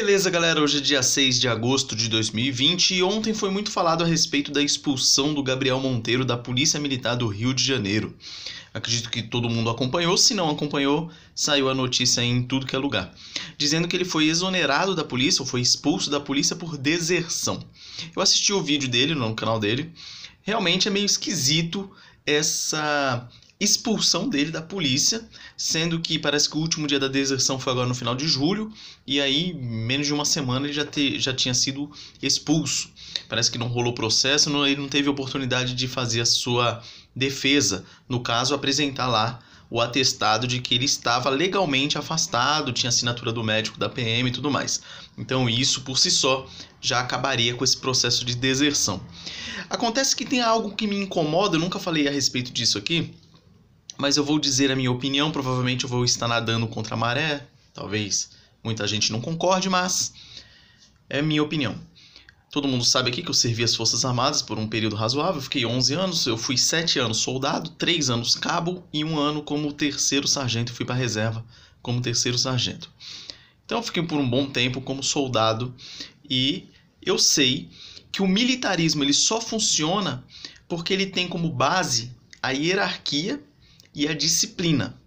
Beleza, galera, hoje é dia 6 de agosto de 2020 e ontem foi muito falado a respeito da expulsão do Gabriel Monteiro da Polícia Militar do Rio de Janeiro. Acredito que todo mundo acompanhou, se não acompanhou, saiu a notícia em tudo que é lugar, dizendo que ele foi exonerado da polícia ou foi expulso da polícia por deserção. Eu assisti o vídeo dele no canal dele. Realmente é meio esquisito essa expulsão dele da polícia, sendo que parece que o último dia da deserção foi agora no final de julho, e aí, menos de uma semana, ele já, te, já tinha sido expulso. Parece que não rolou processo, não, ele não teve oportunidade de fazer a sua defesa, no caso, apresentar lá o atestado de que ele estava legalmente afastado, tinha assinatura do médico da PM e tudo mais. Então, isso por si só já acabaria com esse processo de deserção. Acontece que tem algo que me incomoda, eu nunca falei a respeito disso aqui, mas eu vou dizer a minha opinião, provavelmente eu vou estar nadando contra a maré, talvez muita gente não concorde, mas é minha opinião. Todo mundo sabe aqui que eu servi as Forças Armadas por um período razoável, fiquei 11 anos, eu fui 7 anos soldado, 3 anos cabo e um ano como terceiro sargento, fui para a reserva como terceiro sargento. Então eu fiquei por um bom tempo como soldado e eu sei que o militarismo ele só funciona porque ele tem como base a hierarquia e a disciplina.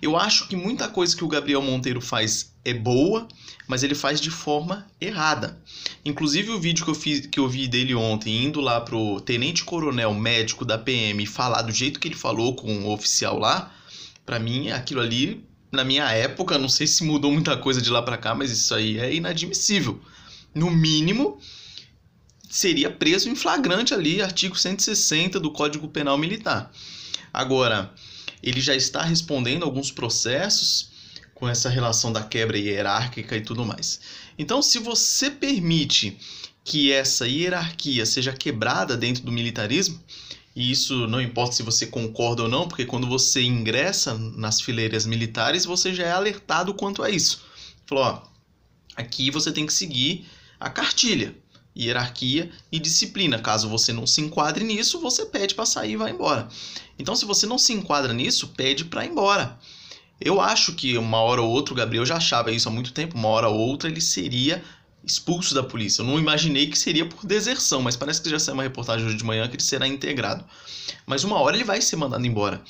Eu acho que muita coisa que o Gabriel Monteiro faz é boa, mas ele faz de forma errada. Inclusive o vídeo que eu, fiz, que eu vi dele ontem, indo lá pro tenente coronel médico da PM falar do jeito que ele falou com o oficial lá, para mim aquilo ali, na minha época, não sei se mudou muita coisa de lá para cá, mas isso aí é inadmissível. No mínimo, seria preso em flagrante ali, artigo 160 do Código Penal Militar. Agora, ele já está respondendo alguns processos com essa relação da quebra hierárquica e tudo mais. Então, se você permite que essa hierarquia seja quebrada dentro do militarismo, e isso não importa se você concorda ou não, porque quando você ingressa nas fileiras militares, você já é alertado quanto a isso. Falou, ó, aqui você tem que seguir a cartilha hierarquia e disciplina. Caso você não se enquadre nisso, você pede para sair e vai embora. Então, se você não se enquadra nisso, pede para ir embora. Eu acho que uma hora ou outra, o Gabriel já achava isso há muito tempo, uma hora ou outra ele seria expulso da polícia. Eu não imaginei que seria por deserção, mas parece que já saiu uma reportagem hoje de manhã que ele será integrado. Mas uma hora ele vai ser mandado embora.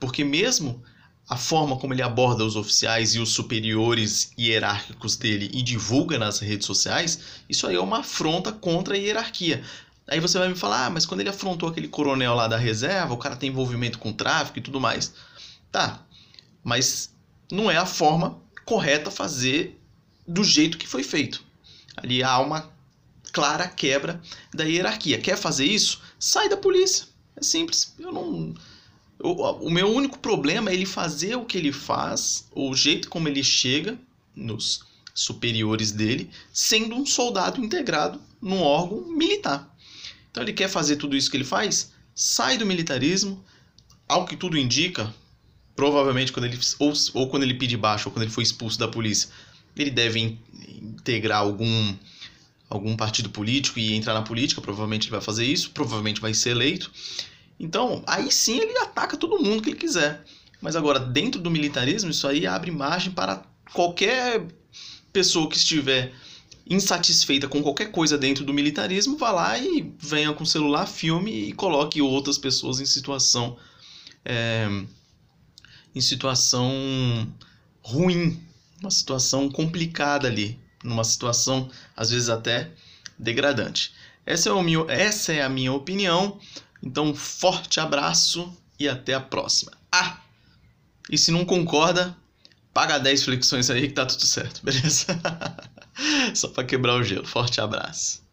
Porque mesmo a forma como ele aborda os oficiais e os superiores hierárquicos dele e divulga nas redes sociais, isso aí é uma afronta contra a hierarquia. Aí você vai me falar, ah, mas quando ele afrontou aquele coronel lá da reserva, o cara tem envolvimento com tráfico e tudo mais. Tá, mas não é a forma correta fazer do jeito que foi feito. Ali há uma clara quebra da hierarquia. Quer fazer isso? Sai da polícia. É simples. Eu não o, o meu único problema é ele fazer o que ele faz, ou o jeito como ele chega nos superiores dele, sendo um soldado integrado num órgão militar. Então ele quer fazer tudo isso que ele faz, sai do militarismo, ao que tudo indica, provavelmente quando ele ou, ou quando ele pede baixo ou quando ele foi expulso da polícia, ele deve in, integrar algum algum partido político e entrar na política, provavelmente ele vai fazer isso, provavelmente vai ser eleito. Então, aí sim ele ataca todo mundo que ele quiser. Mas agora, dentro do militarismo, isso aí abre margem para qualquer pessoa que estiver insatisfeita com qualquer coisa dentro do militarismo, vá lá e venha com celular, filme e coloque outras pessoas em situação. É, em situação ruim, uma situação complicada ali, numa situação às vezes até degradante. Essa é, o meu, essa é a minha opinião. Então, um forte abraço e até a próxima. Ah! E se não concorda, paga 10 flexões aí que tá tudo certo, beleza? Só para quebrar o gelo. Forte abraço.